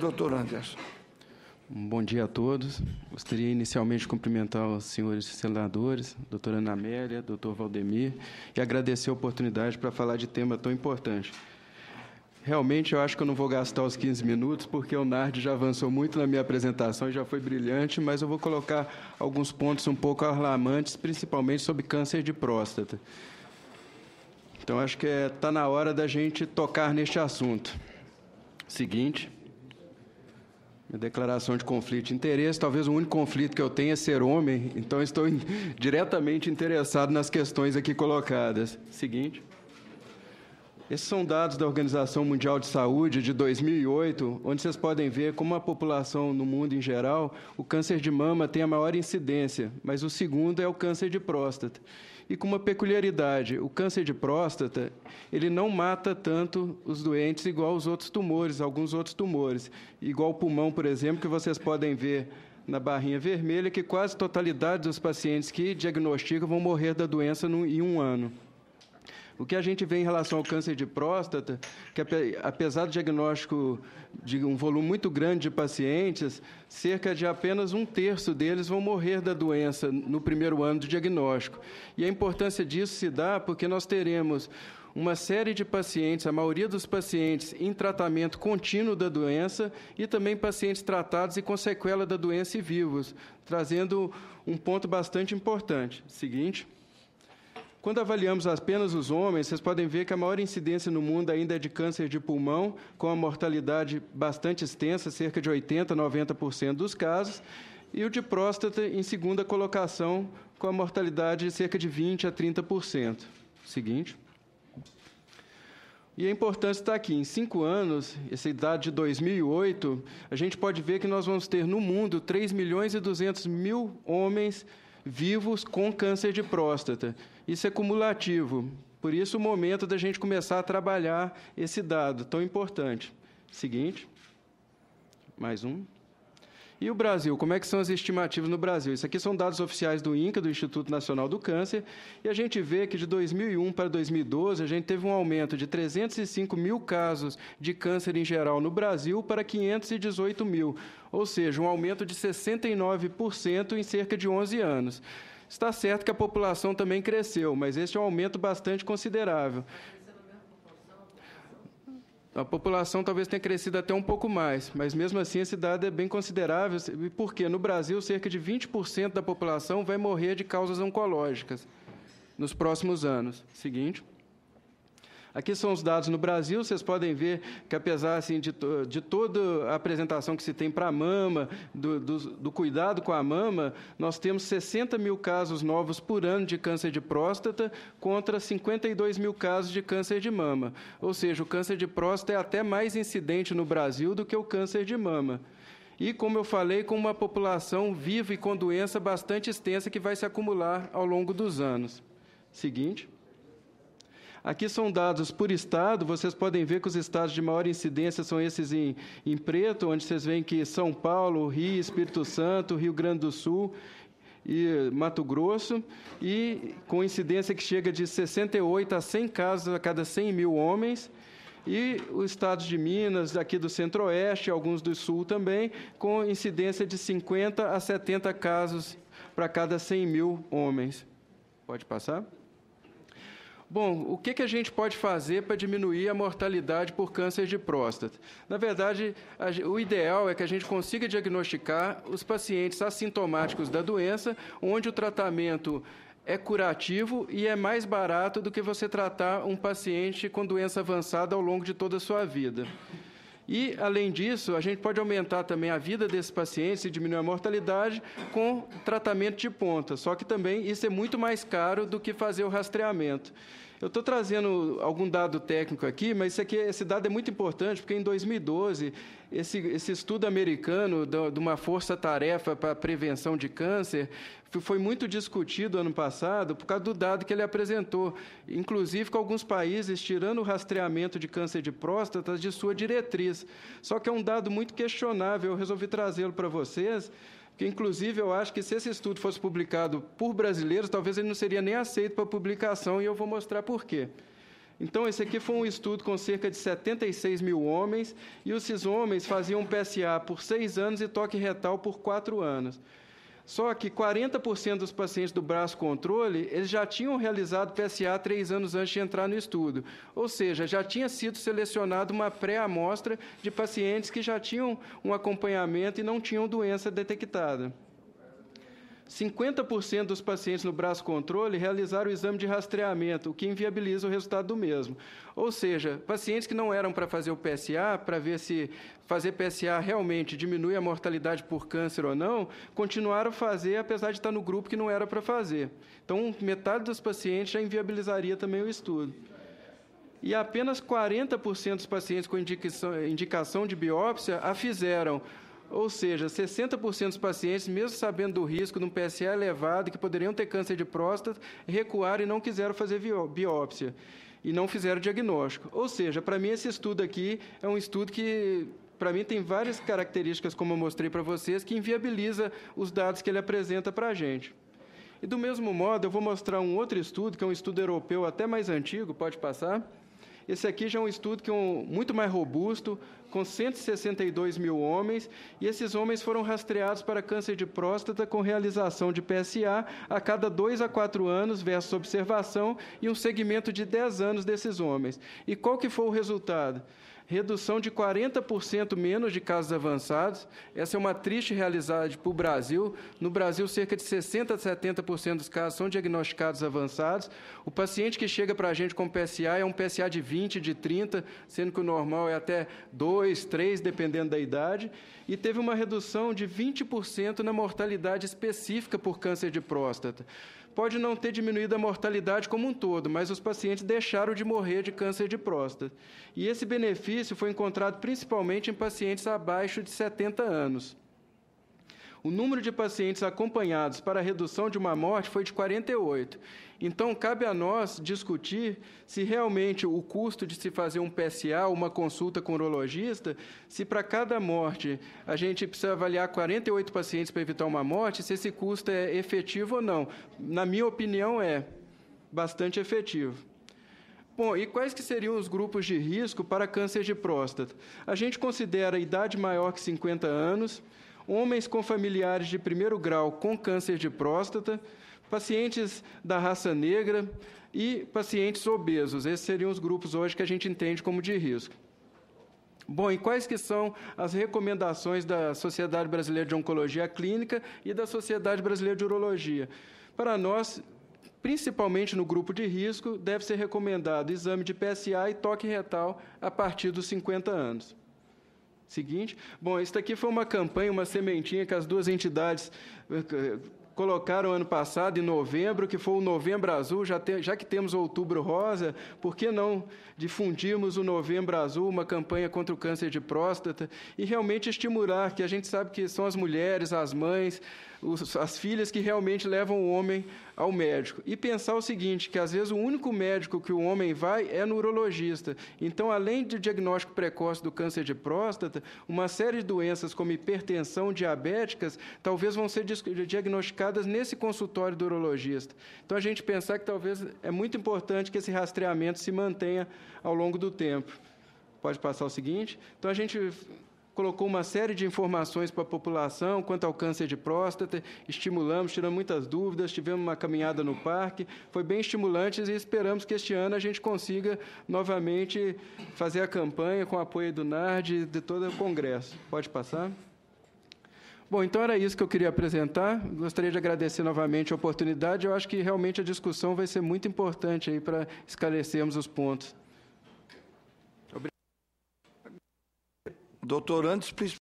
Doutor Anderson. Bom dia a todos. Gostaria inicialmente de cumprimentar os senhores senadores, doutora Ana Amélia, doutor Valdemir, e agradecer a oportunidade para falar de tema tão importante. Realmente, eu acho que eu não vou gastar os 15 minutos, porque o Nardi já avançou muito na minha apresentação e já foi brilhante, mas eu vou colocar alguns pontos um pouco alarmantes, principalmente sobre câncer de próstata. Então, acho que está é, tá na hora da gente tocar neste assunto. Seguinte, declaração de conflito de interesse, talvez o único conflito que eu tenha é ser homem, então estou diretamente interessado nas questões aqui colocadas. Seguinte. Esses são dados da Organização Mundial de Saúde de 2008, onde vocês podem ver como a população no mundo em geral, o câncer de mama tem a maior incidência, mas o segundo é o câncer de próstata. E com uma peculiaridade, o câncer de próstata, ele não mata tanto os doentes igual os outros tumores, alguns outros tumores, igual o pulmão, por exemplo, que vocês podem ver na barrinha vermelha, que quase totalidade dos pacientes que diagnosticam vão morrer da doença em um ano. O que a gente vê em relação ao câncer de próstata, que apesar do diagnóstico de um volume muito grande de pacientes, cerca de apenas um terço deles vão morrer da doença no primeiro ano do diagnóstico. E a importância disso se dá porque nós teremos uma série de pacientes, a maioria dos pacientes em tratamento contínuo da doença e também pacientes tratados e com sequela da doença e vivos, trazendo um ponto bastante importante. Seguinte. Quando avaliamos apenas os homens, vocês podem ver que a maior incidência no mundo ainda é de câncer de pulmão, com a mortalidade bastante extensa, cerca de 80, 90% dos casos, e o de próstata em segunda colocação, com a mortalidade de cerca de 20 a 30%. Seguinte. E a é importância está aqui. Em cinco anos, essa idade de 2008, a gente pode ver que nós vamos ter no mundo 3 milhões e 200 mil homens vivos com câncer de próstata. Isso é cumulativo. Por isso, o momento da gente começar a trabalhar esse dado tão importante. Seguinte. Mais um. E o Brasil, como é que são as estimativas no Brasil? Isso aqui são dados oficiais do INCA, do Instituto Nacional do Câncer, e a gente vê que de 2001 para 2012 a gente teve um aumento de 305 mil casos de câncer em geral no Brasil para 518 mil, ou seja, um aumento de 69% em cerca de 11 anos. Está certo que a população também cresceu, mas este é um aumento bastante considerável. A população talvez tenha crescido até um pouco mais, mas mesmo assim esse dado é bem considerável, porque no Brasil cerca de 20% da população vai morrer de causas oncológicas nos próximos anos. Seguinte. Aqui são os dados no Brasil, vocês podem ver que apesar assim, de, de toda a apresentação que se tem para a mama, do, do, do, cuidado com a mama, nós temos 60 mil casos novos por ano de câncer de próstata contra 52 mil casos de câncer de mama. Ou seja, o câncer de próstata é até mais incidente no Brasil do que o câncer de mama e, como eu falei, com uma população viva e com doença bastante extensa que vai se acumular ao longo dos anos. Seguinte. Aqui são dados por estado, vocês podem ver que os estados de maior incidência são esses em, em preto, onde vocês veem que São Paulo, Rio, Espírito Santo, Rio Grande do Sul e Mato Grosso, e com incidência que chega de 68 a 100 casos a cada 100 mil homens, e os estados de Minas, aqui do Centro-Oeste, alguns do Sul também, com incidência de 50 a 70 casos para cada 100 mil homens. Pode passar? Bom, o que, que a gente pode fazer para diminuir a mortalidade por câncer de próstata? Na verdade, a, o ideal é que a gente consiga diagnosticar os pacientes assintomáticos da doença, onde o tratamento é curativo e é mais barato do que você tratar um paciente com doença avançada ao longo de toda a sua vida. E, além disso, a gente pode aumentar também a vida desses pacientes e diminuir a mortalidade com tratamento de ponta. Só que também isso é muito mais caro do que fazer o rastreamento. Eu estou trazendo algum dado técnico aqui, mas isso aqui, esse dado é muito importante, porque em 2012, esse, esse estudo americano do, de uma força-tarefa para prevenção de câncer foi muito discutido ano passado por causa do dado que ele apresentou, inclusive com alguns países tirando o rastreamento de câncer de próstata de sua diretriz. Só que é um dado muito questionável, eu resolvi trazê-lo para vocês que inclusive eu acho que se esse estudo fosse publicado por brasileiros, talvez ele não seria nem aceito para publicação e eu vou mostrar por quê. Então, esse aqui foi um estudo com cerca de 76 mil homens, e esses homens faziam PSA por seis anos e toque retal por quatro anos. Só que 40% dos pacientes do braço controle, eles já tinham realizado PSA três anos antes de entrar no estudo. Ou seja, já tinha sido selecionada uma pré-amostra de pacientes que já tinham um acompanhamento e não tinham doença detectada. 50% dos pacientes no braço controle realizaram o exame de rastreamento, o que inviabiliza o resultado do mesmo. Ou seja, pacientes que não eram para fazer o PSA, para ver se fazer PSA realmente diminui a mortalidade por câncer ou não, continuaram a fazer, apesar de estar no grupo que não era para fazer. Então, metade dos pacientes já inviabilizaria também o estudo e apenas 40% dos pacientes com indicação, de biópsia a fizeram ou seja, 60% dos pacientes, mesmo sabendo do risco de um PSA elevado, que poderiam ter câncer de próstata, recuaram e não quiseram fazer biópsia e não fizeram diagnóstico. Ou seja, para mim esse estudo aqui é um estudo que para mim tem várias características, como eu mostrei para vocês, que inviabiliza os dados que ele apresenta para a gente. E do mesmo modo, eu vou mostrar um outro estudo, que é um estudo europeu até mais antigo, pode passar. Esse aqui já é um estudo que é um, muito mais robusto, com 162 mil homens, e esses homens foram rastreados para câncer de próstata com realização de PSA a cada dois a quatro anos versus observação e um segmento de 10 anos desses homens. E qual que foi o resultado? redução de 40% menos de casos avançados. Essa é uma triste realidade para o Brasil. No Brasil, cerca de 60% a 70% dos casos são diagnosticados avançados. O paciente que chega para a gente com PSA é um PSA de 20, de 30, sendo que o normal é até 2, dois, três, dependendo da idade, e teve uma redução de 20% na mortalidade específica por câncer de próstata. Pode não ter diminuído a mortalidade como um todo, mas os pacientes deixaram de morrer de câncer de próstata. E esse benefício foi encontrado principalmente em pacientes abaixo de 70 anos o número de pacientes acompanhados para a redução de uma morte foi de 48. Então, cabe a nós discutir se realmente o custo de se fazer um PSA, uma consulta com o urologista, se para cada morte a gente precisa avaliar 48 pacientes para evitar uma morte, se esse custo é efetivo ou não. Na minha opinião, é bastante efetivo. Bom, e quais que seriam os grupos de risco para câncer de próstata? A gente considera a idade maior que 50 anos, homens com familiares de primeiro grau com câncer de próstata, pacientes da raça negra e pacientes obesos. Esses seriam os grupos hoje que a gente entende como de risco. Bom, e quais que são as recomendações da Sociedade Brasileira de Oncologia Clínica e da Sociedade Brasileira de Urologia? Para nós, principalmente no grupo de risco, deve ser recomendado exame de PSA e toque retal a partir dos 50 anos seguinte. Bom, isso aqui foi uma campanha, uma sementinha que as duas entidades eh, eh, colocaram ano passado, em novembro, que foi o Novembro Azul, já, te, já que temos Outubro Rosa, por que não difundirmos o Novembro Azul, uma campanha contra o câncer de próstata, e realmente estimular, que a gente sabe que são as mulheres, as mães, os, as filhas que realmente levam o homem ao médico. E pensar o seguinte, que às vezes o único médico que o homem vai é neurologista. Então, além do diagnóstico precoce do câncer de próstata, uma série de doenças como hipertensão, diabéticas, talvez vão ser diagnosticadas nesse consultório do urologista. Então, a gente pensar que talvez é muito importante que esse rastreamento se mantenha ao longo do tempo. Pode passar o seguinte. Então, a gente colocou uma série de informações para a população quanto ao câncer de próstata, estimulamos, tiramos muitas dúvidas, tivemos uma caminhada no parque, foi bem estimulante e esperamos que este ano a gente consiga novamente fazer a campanha com o apoio do NARD e de todo o Congresso. Pode passar? Bom, então era isso que eu queria apresentar. Gostaria de agradecer novamente a oportunidade. Eu acho que realmente a discussão vai ser muito importante aí para esclarecermos os pontos. doutorandos